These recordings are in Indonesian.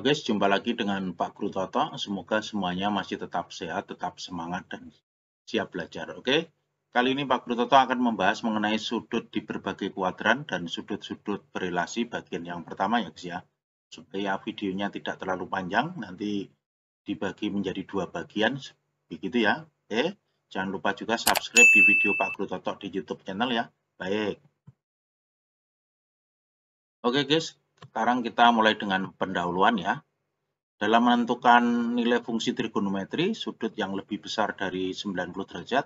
Oke, guys, jumpa lagi dengan Pak Guru Toto. Semoga semuanya masih tetap sehat, tetap semangat, dan siap belajar. Oke, kali ini Pak Guru Toto akan membahas mengenai sudut di berbagai kuadran dan sudut-sudut berelasi bagian yang pertama ya guys ya. Supaya videonya tidak terlalu panjang, nanti dibagi menjadi dua bagian, begitu ya. Oke, jangan lupa juga subscribe di video Pak Guru Toto di YouTube channel ya. Baik. Oke guys, sekarang kita mulai dengan pendahuluan ya. Dalam menentukan nilai fungsi trigonometri, sudut yang lebih besar dari 90 derajat,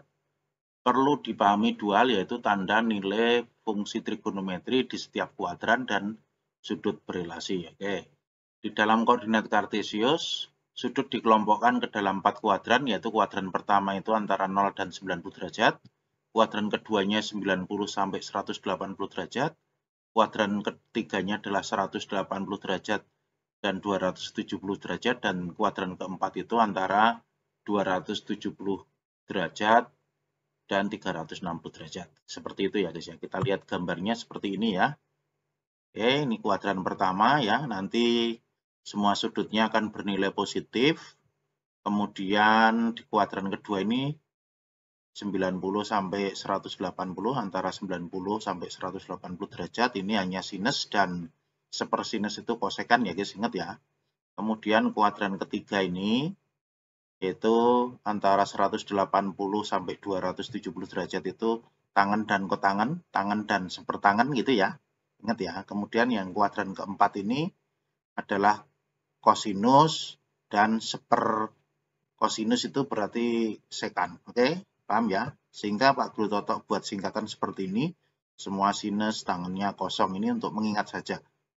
perlu dipahami dua hal yaitu tanda nilai fungsi trigonometri di setiap kuadran dan sudut berelasi. Oke. Di dalam koordinat kartesius, sudut dikelompokkan ke dalam empat kuadran, yaitu kuadran pertama itu antara 0 dan 90 derajat, kuadran keduanya 90 sampai 180 derajat, kuadran ketiganya adalah 180 derajat dan 270 derajat dan kuadran keempat itu antara 270 derajat dan 360 derajat. Seperti itu ya guys ya. Kita lihat gambarnya seperti ini ya. Oke, ini kuadran pertama ya. Nanti semua sudutnya akan bernilai positif. Kemudian di kuadran kedua ini 90 sampai 180 antara 90 sampai 180 derajat ini hanya sinus dan sepersinus itu kosekan ya guys ingat ya. Kemudian kuadran ketiga ini yaitu antara 180 sampai 270 derajat itu tangan dan kotangan, tangan dan sepertangan gitu ya. Ingat ya. Kemudian yang kuadran keempat ini adalah kosinus dan seper kosinus itu berarti sekan, oke? Okay? Paham ya? Sehingga Pak Guru Toto buat singkatan seperti ini. Semua sinus tangannya kosong. Ini untuk mengingat saja.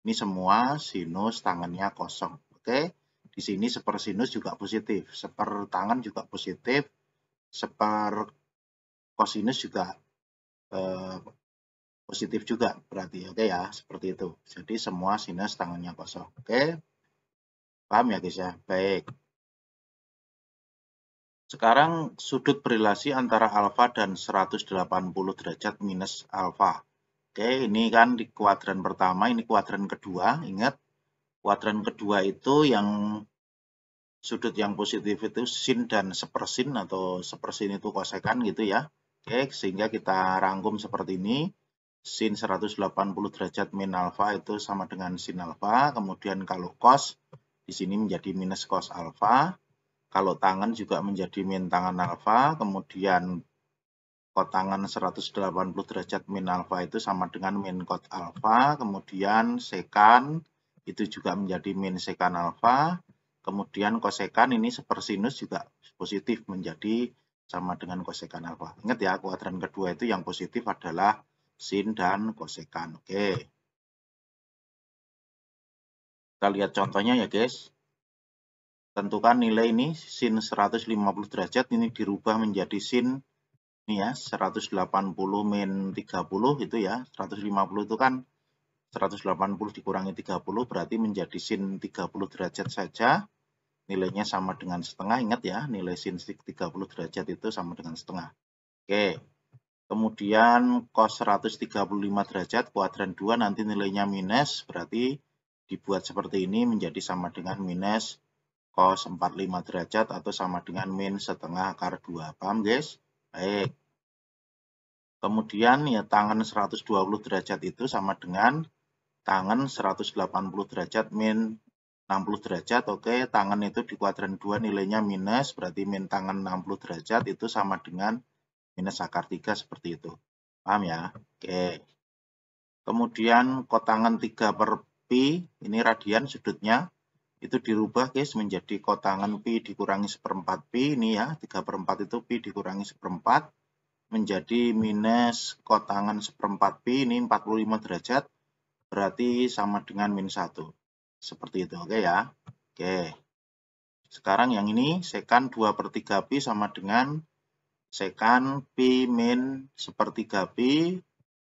Ini semua sinus tangannya kosong. Oke? Di sini seper sinus juga positif. Seper tangan juga positif. Seper kosinus juga eh, positif juga. Berarti oke ya. Seperti itu. Jadi semua sinus tangannya kosong. Oke? Paham ya guys ya? Baik. Sekarang sudut berrelasi antara alfa dan 180 derajat minus alfa. Oke, ini kan di kuadran pertama, ini kuadran kedua. Ingat, kuadran kedua itu yang sudut yang positif itu sin dan sepersin atau sepersin itu kosekan gitu ya. Oke, sehingga kita rangkum seperti ini. Sin 180 derajat min alfa itu sama dengan sin alfa. Kemudian kalau cos, di sini menjadi minus cos alfa kalau tangan juga menjadi min tangan alfa, kemudian kot tangan 180 derajat min alfa itu sama dengan min kot alfa, kemudian sekan itu juga menjadi min sekan alfa, kemudian kosekan ini sepersinus juga positif menjadi sama dengan kosekan alfa. Ingat ya, kuadran kedua itu yang positif adalah sin dan kosekan. Oke. Kita lihat contohnya ya, guys tentukan nilai ini sin 150 derajat ini dirubah menjadi sin ini ya 180 min 30 itu ya 150 itu kan 180 dikurangi 30 berarti menjadi sin 30 derajat saja nilainya sama dengan setengah ingat ya nilai sin 30 derajat itu sama dengan setengah oke kemudian cos 135 derajat kuadran 2 nanti nilainya minus berarti dibuat seperti ini menjadi sama dengan minus cos 45 derajat atau sama dengan min setengah akar 2. Paham guys? Baik. Kemudian ya tangan 120 derajat itu sama dengan tangan 180 derajat min 60 derajat. Oke, tangan itu di kuadran 2 nilainya minus, berarti min tangan 60 derajat itu sama dengan minus akar 3 seperti itu. Paham ya? Oke. Kemudian kotangan 3 per pi, ini radian sudutnya itu dirubah guys menjadi kotangan pi dikurangi seperempat pi ini ya tiga perempat itu pi dikurangi seperempat menjadi minus kotangan seperempat pi ini 45 derajat berarti sama dengan minus satu seperti itu oke ya oke sekarang yang ini sekan 2 per 3 pi sama dengan sekan pi min sepertiga pi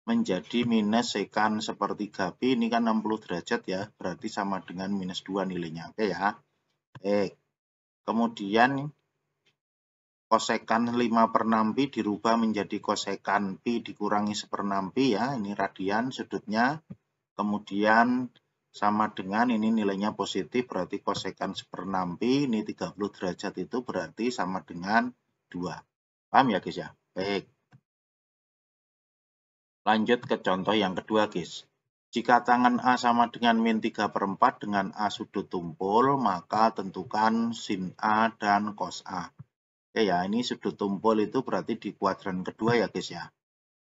menjadi minus sekan sepertiga P. Ini kan 60 derajat ya, berarti sama dengan minus 2 nilainya. Oke ya. Oke. Eh, kemudian kosekan 5 per 6 pi dirubah menjadi kosekan pi dikurangi 1 per 6 pi ya. Ini radian sudutnya. Kemudian sama dengan ini nilainya positif berarti kosekan 1 per 6 pi. Ini 30 derajat itu berarti sama dengan 2. Paham ya guys ya? Baik. Lanjut ke contoh yang kedua, guys. Jika tangan A sama dengan min 3 per 4 dengan A sudut tumpul, maka tentukan sin A dan cos A. Oke ya, ini sudut tumpul itu berarti di kuadran kedua ya guys ya.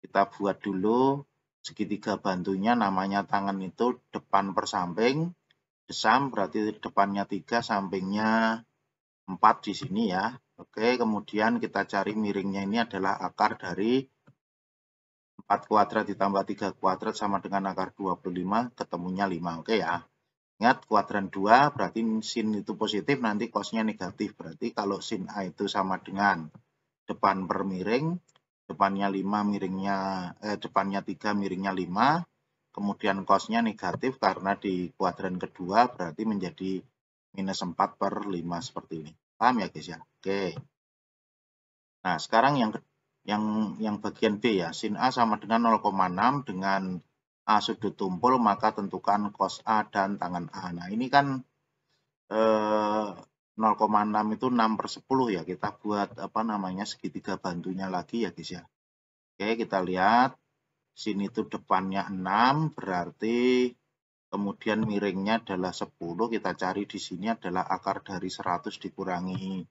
Kita buat dulu segitiga bantunya namanya tangan itu depan per Desam berarti depannya 3, sampingnya 4 di sini ya. Oke, kemudian kita cari miringnya ini adalah akar dari 4 kuadrat ditambah 3 kuadrat sama dengan akar 25, ketemunya 5. Oke ya. Ingat, kuadran 2 berarti sin itu positif, nanti kosnya negatif. Berarti kalau sin A itu sama dengan depan per miring, depannya 5 miringnya, eh, depannya 3 miringnya 5, kemudian kosnya negatif karena di kuadran kedua berarti menjadi minus 4 per 5 seperti ini. Paham ya guys ya? Oke. Nah, sekarang yang kedua yang yang bagian B ya. Sin A sama dengan 0,6 dengan A sudut tumpul, maka tentukan cos A dan tangan A. Nah, ini kan eh, 0,6 itu 6 per 10 ya. Kita buat apa namanya segitiga bantunya lagi ya guys ya. Oke, kita lihat. sin itu depannya 6, berarti kemudian miringnya adalah 10. Kita cari di sini adalah akar dari 100 dikurangi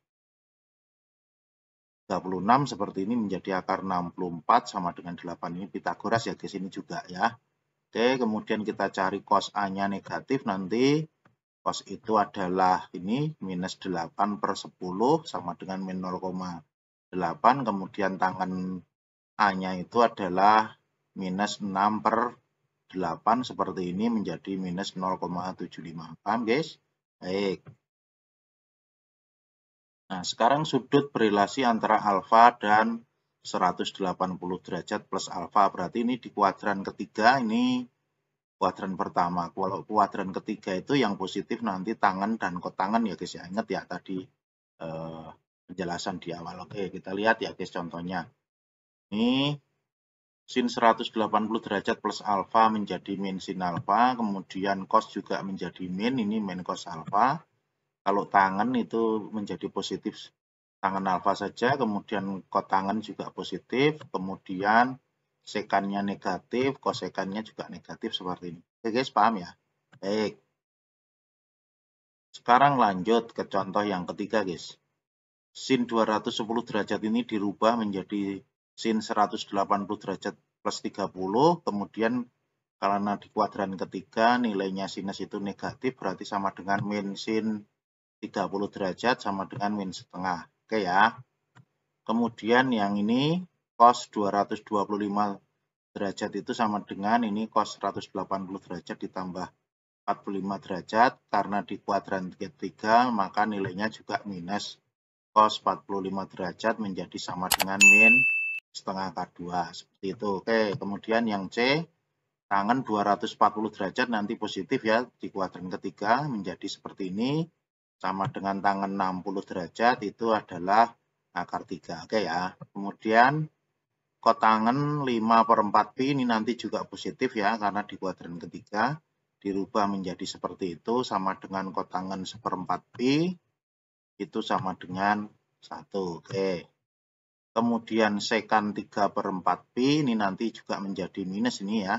36 seperti ini menjadi akar 64 sama dengan 8 ini Pitagoras ya di sini juga ya. Oke, kemudian kita cari cos A-nya negatif nanti. Cos itu adalah ini minus 8 per 10 sama dengan min 0,8. Kemudian tangan A-nya itu adalah minus 6 per 8 seperti ini menjadi minus 0,75. Paham guys? Baik. Nah, sekarang sudut berrelasi antara alfa dan 180 derajat plus alfa. Berarti ini di kuadran ketiga, ini kuadran pertama. Kalau kuadran ketiga itu yang positif nanti tangan dan kotangan ya guys. Ya, ingat ya tadi eh, penjelasan di awal. Oke, kita lihat ya guys contohnya. Ini sin 180 derajat plus alfa menjadi min sin alfa. Kemudian cos juga menjadi min, ini min cos alfa kalau tangan itu menjadi positif tangan alfa saja, kemudian kotangan juga positif, kemudian sekannya negatif, kosekannya juga negatif seperti ini. Oke guys, paham ya? Baik. Sekarang lanjut ke contoh yang ketiga guys. Sin 210 derajat ini dirubah menjadi sin 180 derajat plus 30, kemudian karena di kuadran ketiga nilainya sinus itu negatif berarti sama dengan min sin 30 derajat sama dengan min setengah. Oke ya. Kemudian yang ini cos 225 derajat itu sama dengan ini cos 180 derajat ditambah 45 derajat. Karena di kuadran ketiga maka nilainya juga minus cos 45 derajat menjadi sama dengan min setengah K2. Seperti itu. Oke, kemudian yang C, tangan 240 derajat nanti positif ya di kuadran ketiga menjadi seperti ini sama dengan tangan 60 derajat itu adalah akar 3. Oke ya. Kemudian kotangan 5 per 4 pi ini nanti juga positif ya karena di kuadran ketiga dirubah menjadi seperti itu sama dengan kotangan seperempat pi itu sama dengan 1. Oke. Kemudian sekan 3 per 4 pi ini nanti juga menjadi minus ini ya.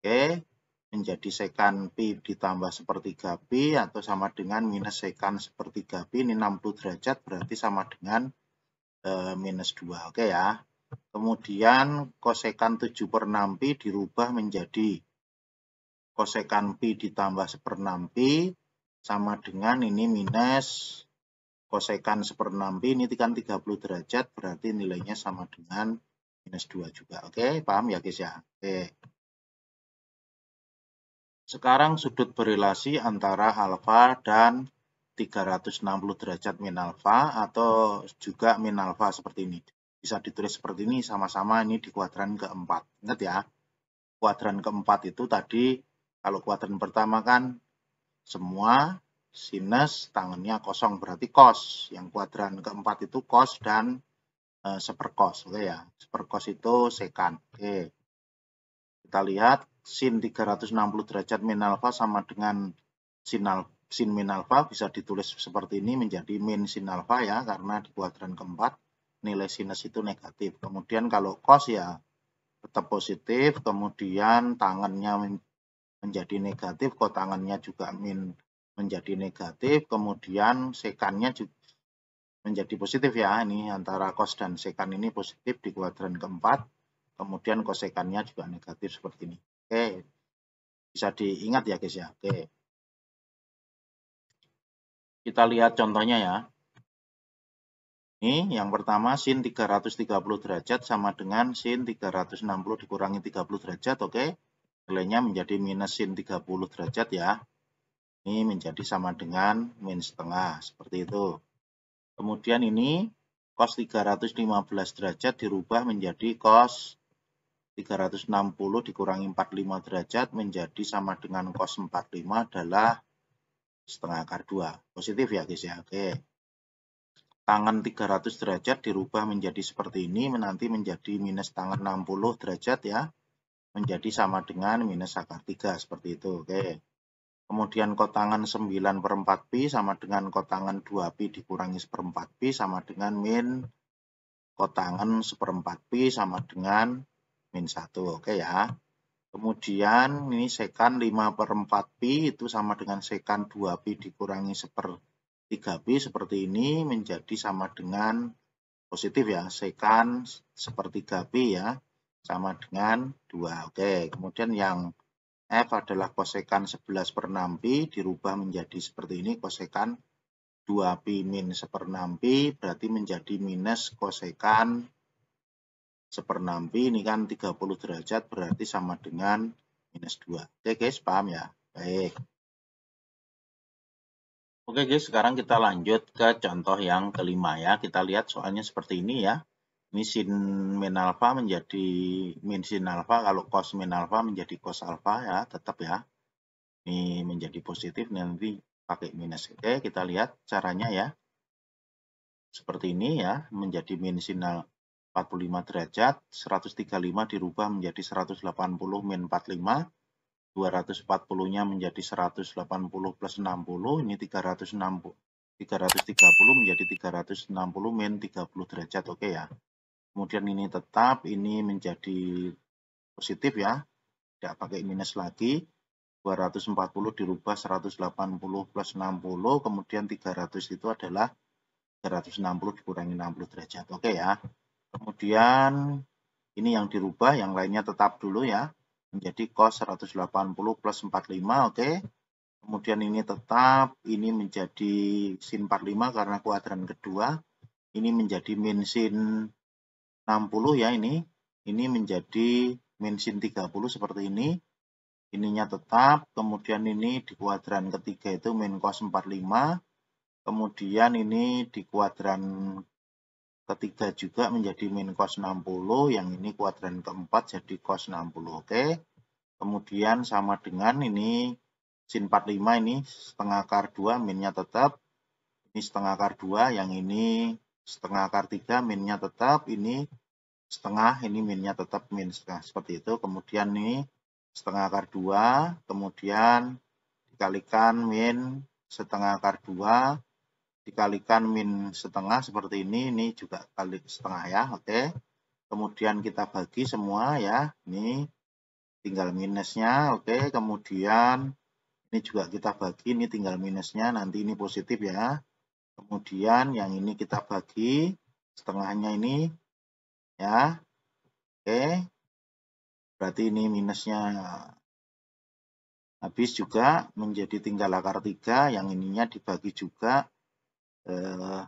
Oke menjadi sekan pi ditambah sepertiga pi atau sama dengan minus sekan sepertiga pi ini 60 derajat berarti sama dengan e, minus 2. Oke okay ya. Kemudian kosekan 7 per 6 pi dirubah menjadi kosekan pi ditambah seper 6 pi sama dengan ini minus kosekan seper 6 pi ini kan 30 derajat berarti nilainya sama dengan minus 2 juga. Oke, okay? paham ya guys ya? Oke. Okay. Sekarang sudut berelasi antara alfa dan 360 derajat min alfa atau juga min alfa seperti ini. Bisa ditulis seperti ini sama-sama ini di kuadran keempat. Ingat ya, kuadran keempat itu tadi kalau kuadran pertama kan semua sinus tangannya kosong berarti kos. Yang kuadran keempat itu kos dan e, seperkos. Oke ya, seperkos itu sekan. Oke. Kita lihat sin 360 derajat min alfa sama dengan sin, al, sin min alfa bisa ditulis seperti ini menjadi min sin alfa ya karena di kuadran keempat nilai sinus itu negatif. Kemudian kalau cos ya tetap positif, kemudian tangannya menjadi negatif, kok tangannya juga min menjadi negatif, kemudian sekannya juga menjadi positif ya. Ini antara cos dan sekan ini positif di kuadran keempat, kemudian kosekannya juga negatif seperti ini bisa diingat ya guys ya. Oke. Kita lihat contohnya ya. Ini yang pertama sin 330 derajat sama dengan sin 360 dikurangi 30 derajat, oke. Nilainya menjadi minus sin 30 derajat ya. Ini menjadi sama dengan min setengah, seperti itu. Kemudian ini cos 315 derajat dirubah menjadi cos 360 dikurangi 45 derajat menjadi sama dengan cos 45 adalah setengah akar 2. Positif ya guys ya, oke. Tangan 300 derajat dirubah menjadi seperti ini, menanti menjadi minus tangan 60 derajat ya. Menjadi sama dengan minus akar 3, seperti itu, oke. Kemudian kotangan 9 per 4pi sama dengan kotangan 2pi dikurangi 1 4pi sama dengan min kotangan 1 4pi sama dengan min 1. Oke ya. Kemudian ini sekan 5 per 4pi itu sama dengan sekan 2pi dikurangi 1 per 3pi seperti ini menjadi sama dengan positif ya. Sekan 1 per 3pi ya sama dengan 2. Oke, kemudian yang F adalah kosekan 11 per 6pi dirubah menjadi seperti ini kosekan 2pi min 1 per 6pi berarti menjadi minus kosekan V ini kan 30 derajat berarti sama dengan minus 2. Oke guys, paham ya? Baik. Oke guys, sekarang kita lanjut ke contoh yang kelima ya. Kita lihat soalnya seperti ini ya. Ini sin min alfa menjadi min sin alfa, kalau cos min alfa menjadi cos alfa ya, tetap ya. Ini menjadi positif nanti pakai minus. Oke, kita lihat caranya ya. Seperti ini ya, menjadi min sin 45 derajat, 135 dirubah menjadi 180 min 45, 240-nya menjadi 180 plus 60, ini 360, 330 menjadi 360 min 30 derajat, oke okay ya. Kemudian ini tetap, ini menjadi positif ya, tidak pakai minus lagi. 240 dirubah 180 plus 60, kemudian 300 itu adalah 360 dikurangi 60 derajat, oke okay ya. Kemudian ini yang dirubah, yang lainnya tetap dulu ya. Menjadi cos 180 plus 45, oke. Okay. Kemudian ini tetap, ini menjadi sin 45 karena kuadran kedua. Ini menjadi min sin 60 ya ini. Ini menjadi min sin 30 seperti ini. Ininya tetap, kemudian ini di kuadran ketiga itu min cos 45. Kemudian ini di kuadran ketiga juga menjadi min cos 60, yang ini kuadran keempat jadi cos 60, oke. Kemudian sama dengan ini sin 45 ini setengah akar 2 minnya tetap, ini setengah akar 2, yang ini setengah akar 3 minnya tetap, ini setengah, ini minnya tetap min setengah, seperti itu. Kemudian ini setengah akar 2, kemudian dikalikan min setengah akar 2, dikalikan min setengah seperti ini, ini juga kali setengah ya, oke. Kemudian kita bagi semua ya, ini tinggal minusnya, oke. Kemudian ini juga kita bagi, ini tinggal minusnya, nanti ini positif ya. Kemudian yang ini kita bagi, setengahnya ini ya, oke. Berarti ini minusnya habis juga menjadi tinggal akar tiga yang ininya dibagi juga eh,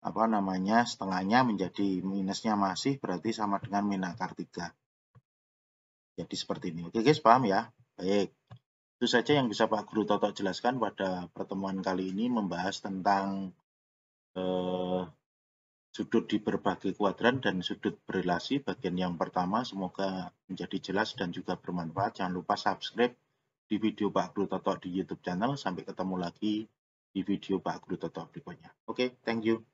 apa namanya setengahnya menjadi minusnya masih berarti sama dengan min akar 3. Jadi seperti ini. Oke guys, paham ya? Baik. Itu saja yang bisa Pak Guru Toto jelaskan pada pertemuan kali ini membahas tentang eh, sudut di berbagai kuadran dan sudut berelasi bagian yang pertama semoga menjadi jelas dan juga bermanfaat. Jangan lupa subscribe di video Pak Guru Toto di YouTube channel. Sampai ketemu lagi di video Pak Guru Toto berikutnya. Oke, okay, thank you.